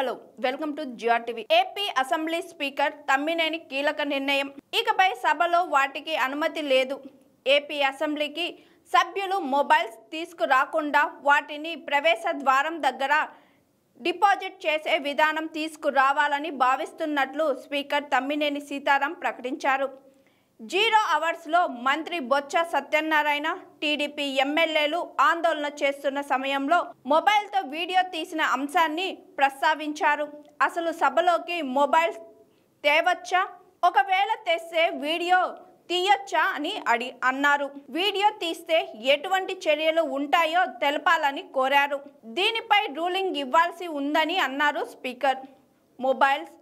hello welcome to GR TV AP assembly speaker Tammineni కీలక నిర్ణయం ఇకపై సభలో వాటికి అనుమతి లేదు ఏపీ అసెంబ్లీకి సభ్యులు మొబైల్స్ తీసుకురాకుండా వాటిని ప్రవేశ ద్వారం దగ్గర డిపాజిట్ చేసే విధానం తీసుకురావాలని భావిస్తున్నట్లు స్పీకర్ తమ్మినేని సీతారాం ప్రకటించారు జీరో అవర్స్లో మంత్రి బొత్స సత్యనారాయణ టీడీపీ ఎమ్మెల్యేలు ఆందోళన చేస్తున్న సమయంలో మొబైల్తో వీడియో తీసిన అంశాన్ని ప్రస్తావించారు అసలు సభలోకి మొబైల్ తేవచ్చా ఒకవేళ తెస్తే వీడియో తీయొచ్చా అని అడి అన్నారు వీడియో తీస్తే ఎటువంటి చర్యలు ఉంటాయో తెలపాలని కోరారు దీనిపై రూలింగ్ ఇవ్వాల్సి ఉందని అన్నారు స్పీకర్ మొబైల్స్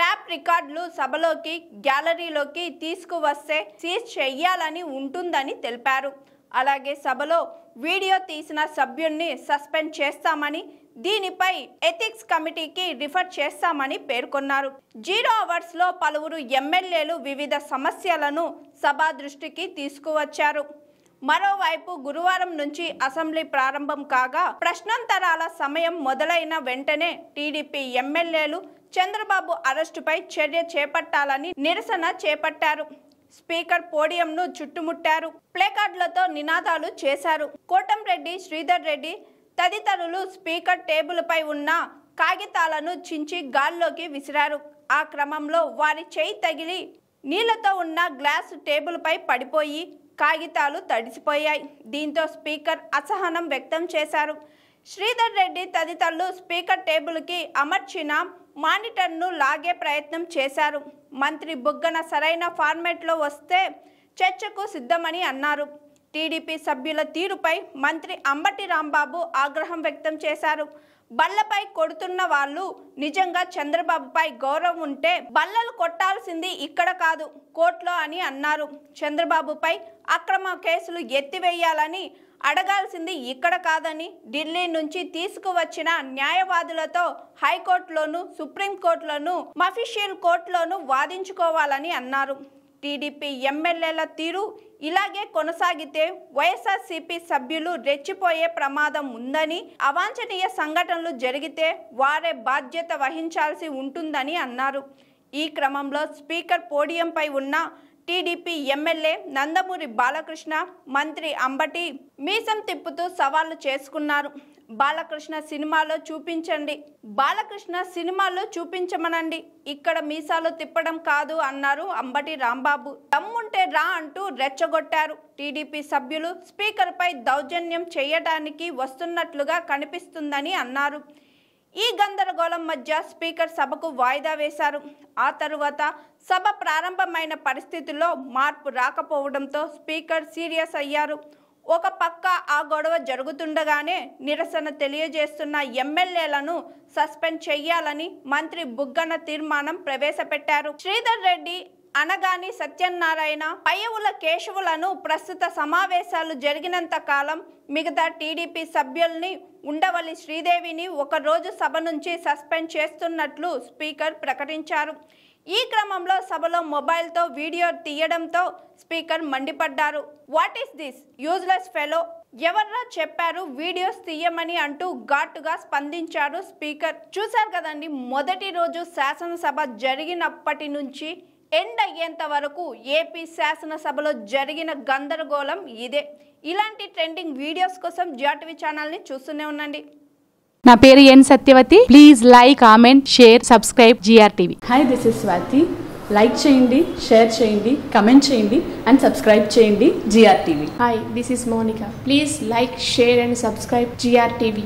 ట్యాప్ రికార్డులు సభలోకి గ్యాలరీలోకి తీసుకువస్తే సీజ్ చేయాలని ఉంటుందని తెలిపారు అలాగే సభలో వీడియో తీసిన సభ్యుణ్ణి సస్పెండ్ చేస్తామని దీనిపై ఎథిక్స్ కమిటీకి రిఫర్ చేస్తామని పేర్కొన్నారు జీరో అవర్స్లో పలువురు ఎమ్మెల్యేలు వివిధ సమస్యలను సభా దృష్టికి తీసుకువచ్చారు మరోవైపు గురువారం నుంచి అసెంబ్లీ ప్రారంభం కాగా ప్రశ్నాంతరాల సమయం మొదలైన వెంటనే టీడీపీ ఎమ్మెల్యేలు చంద్రబాబు అరెస్టుపై చర్య చేపట్టాలని నిరసన చేపట్టారు స్పీకర్ పోడియంను చుట్టుముట్టారు ప్లేకార్డులతో నినాదాలు చేశారు కోటంరెడ్డి శ్రీధర్ రెడ్డి తదితరులు స్పీకర్ టేబుల్పై ఉన్న కాగితాలను చించి గాల్లోకి విసిరారు ఆ క్రమంలో వారి చేయి తగిలి నీళ్లతో ఉన్న గ్లాస్ టేబుల్పై పడిపోయి కాగితాలు తడిసిపోయాయి దీంతో స్పీకర్ అసహనం వ్యక్తం చేశారు శ్రీధర్ రెడ్డి తదితరులు స్పీకర్ టేబుల్కి అమర్చిన మానిటర్ను లాగే ప్రయత్నం చేశారు మంత్రి బుగ్గన సరైన ఫార్మేట్లో వస్తే చర్చకు సిద్ధమని అన్నారు టీడీపీ సభ్యుల తీరుపై మంత్రి అంబటి రాంబాబు ఆగ్రహం వ్యక్తం చేశారు బళ్లపై కొడుతున్న వాళ్ళు నిజంగా చంద్రబాబుపై గౌరవం ఉంటే బల్లలు కొట్టాల్సింది ఇక్కడ కాదు కోర్టులో అని అన్నారు చంద్రబాబుపై అక్రమ కేసులు ఎత్తివేయాలని అడగాల్సింది ఇక్కడ కాదని ఢిల్లీ నుంచి తీసుకువచ్చిన న్యాయవాదులతో హైకోర్టులోను సుప్రీంకోర్టులోను మఫిషియల్ కోర్టులోను వాదించుకోవాలని అన్నారు టీడీపీ ఎమ్మెల్యేల తీరు ఇలాగే కొనసాగితే వైఎస్ఆర్సీపీ సభ్యులు రెచ్చిపోయే ప్రమాదం ఉందని అవాంఛనీయ సంఘటనలు జరిగితే వారే బాధ్యత వహించాల్సి ఉంటుందని అన్నారు ఈ క్రమంలో స్పీకర్ పోడియంపై ఉన్న టీడీపీ ఎమ్మెల్యే నందమూరి బాలకృష్ణ మంత్రి అంబటి మీసం తిప్పుతూ సవాళ్లు చేసుకున్నారు బాలకృష్ణ సినిమాలో చూపించండి బాలకృష్ణ సినిమాలో చూపించమనండి ఇక్కడ మీసాలు తిప్పడం కాదు అన్నారు అంబటి రాంబాబు దమ్ముంటే రా అంటూ రెచ్చగొట్టారు టీడీపీ సభ్యులు స్పీకర్పై దౌర్జన్యం చేయడానికి వస్తున్నట్లుగా కనిపిస్తుందని అన్నారు ఈ గందరగోళం మధ్య స్పీకర్ సభకు వాయిదా వేశారు ఆ తరువాత సభ ప్రారంభమైన పరిస్థితుల్లో మార్పు రాకపోవడంతో స్పీకర్ సీరియస్ అయ్యారు ఒక పక్క ఆ గొడవ జరుగుతుండగానే నిరసన తెలియజేస్తున్న ఎమ్మెల్యేలను సస్పెండ్ చేయాలని మంత్రి బుగ్గన తీర్మానం ప్రవేశపెట్టారు శ్రీధర్ రెడ్డి అనగాని సత్యనారాయణ పయవుల కేశవులను ప్రస్తుత సమావేశాలు జరిగినంత కాలం మిగతా టీడీపీ సభ్యుల్ని ఉండవల్లి శ్రీదేవిని ఒకరోజు సభ నుంచి సస్పెండ్ చేస్తున్నట్లు స్పీకర్ ప్రకటించారు ఈ క్రమంలో సభలో మొబైల్తో వీడియో తీయడంతో స్పీకర్ మండిపడ్డారు what is this useless fellow ఎవర్రా చెప్పారు వీడియోస్ తీయమని అంటూ ఘాటుగా స్పందించారు స్పీకర్ చూశారు కదండి మొదటి రోజు శాసనసభ జరిగినప్పటి నుంచి ఎండ్ అయ్యేంత వరకు ఏపీ శాసనసభలో జరిగిన గందరగోళం ఇదే ఇలాంటి ట్రెండింగ్ వీడియోస్ కోసం జియాటివి ఛానల్ని చూస్తూనే ఉండండి నా పేరు N Satyavathi please like comment share subscribe GRTV hi this is Swathi like చేయండి షేర్ చేయండి కమెంట్ చేయండి అండ్ సబ్స్క్రైబ్ చేయండి GRTV hi this is Monica please like share and subscribe GRTV